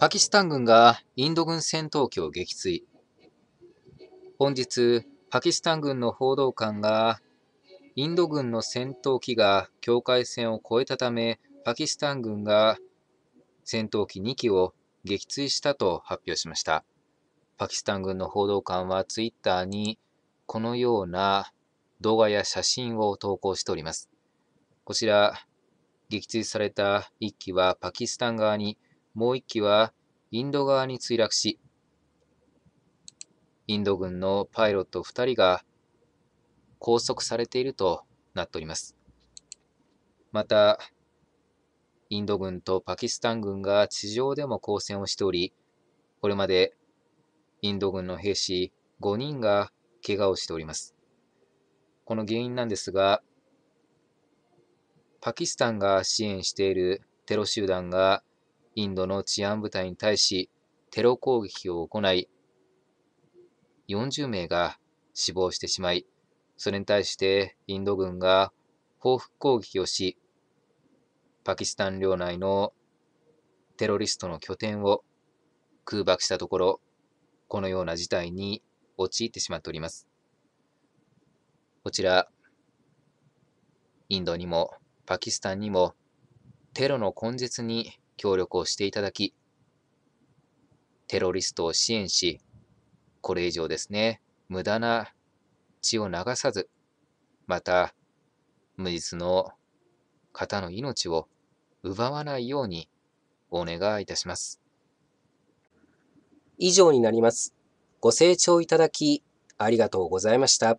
パキスタン軍がインド軍戦闘機を撃墜。本日、パキスタン軍の報道官が、インド軍の戦闘機が境界線を越えたため、パキスタン軍が戦闘機2機を撃墜したと発表しました。パキスタン軍の報道官はツイッターに、このような動画や写真を投稿しております。こちら、撃墜された1機はパキスタン側にもう1機はインド側に墜落し、インド軍のパイロット2人が拘束されているとなっております。また、インド軍とパキスタン軍が地上でも交戦をしており、これまでインド軍の兵士5人が怪我をしております。この原因なんですが、パキスタンが支援しているテロ集団がインドの治安部隊に対しテロ攻撃を行い、40名が死亡してしまい、それに対してインド軍が報復攻撃をし、パキスタン領内のテロリストの拠点を空爆したところ、このような事態に陥ってしまっております。こちら、インドにもパキスタンにもテロの根絶に協力をしていただき、テロリストを支援し、これ以上ですね、無駄な血を流さず、また、無実の方の命を奪わないようにお願いいたします。以上になります。ご清聴いただき、ありがとうございました。